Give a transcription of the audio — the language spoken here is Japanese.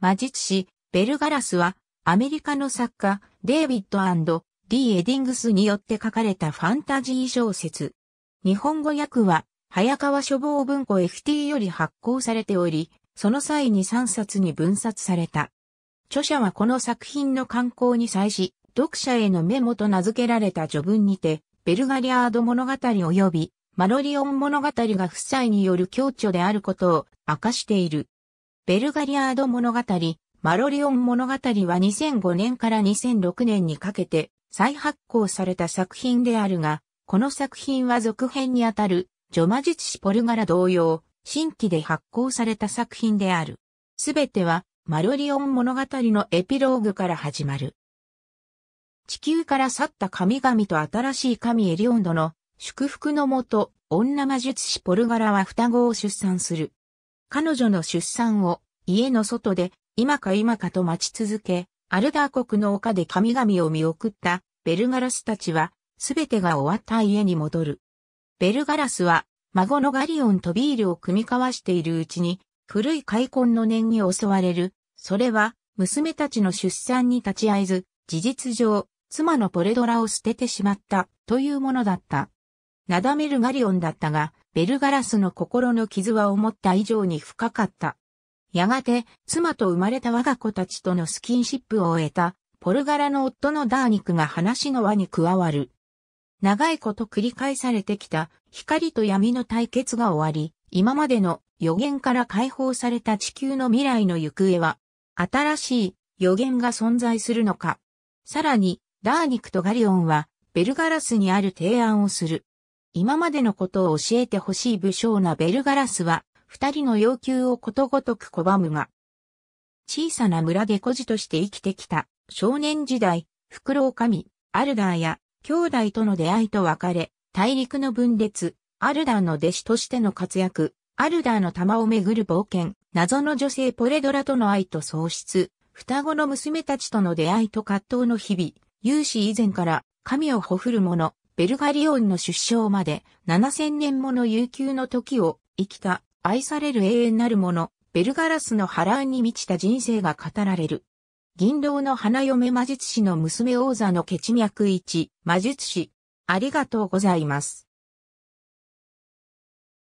魔術師、ベルガラスは、アメリカの作家、デイビッド &D エディングスによって書かれたファンタジー小説。日本語訳は、早川書房文庫 FT より発行されており、その際に3冊に分冊された。著者はこの作品の刊行に際し、読者へのメモと名付けられた序文にて、ベルガリアード物語及びマロリオン物語が夫妻による共著であることを明かしている。ベルガリアード物語、マロリオン物語は2005年から2006年にかけて再発行された作品であるが、この作品は続編にあたる、ジョマ術師ポルガラ同様、新規で発行された作品である。すべては、マロリオン物語のエピローグから始まる。地球から去った神々と新しい神エリオンドの祝福のもと、女魔術師ポルガラは双子を出産する。彼女の出産を家の外で今か今かと待ち続け、アルダー国の丘で神々を見送ったベルガラスたちはすべてが終わった家に戻る。ベルガラスは孫のガリオンとビールを組み交わしているうちに古い開墾の念に襲われる。それは娘たちの出産に立ち会えず、事実上、妻のポレドラを捨ててしまったというものだった。なだめるガリオンだったが、ベルガラスの心の傷は思った以上に深かった。やがて、妻と生まれた我が子たちとのスキンシップを終えた、ポルガラの夫のダーニクが話の輪に加わる。長いこと繰り返されてきた光と闇の対決が終わり、今までの予言から解放された地球の未来の行方は、新しい予言が存在するのか。さらに、ダーニクとガリオンは、ベルガラスにある提案をする。今までのことを教えてほしい武将なベルガラスは、二人の要求をことごとく拒むが、小さな村で孤児として生きてきた少年時代、フクロウ神、アルダーや兄弟との出会いと別れ、大陸の分裂、アルダーの弟子としての活躍、アルダーの玉をめぐる冒険、謎の女性ポレドラとの愛と喪失、双子の娘たちとの出会いと葛藤の日々、有志以前から神をほふる者、ベルガリオンの出生まで7000年もの悠久の時を生きた愛される永遠なるもの、ベルガラスの波乱に満ちた人生が語られる。銀狼の花嫁魔術師の娘王座の血脈一魔術師。ありがとうございます。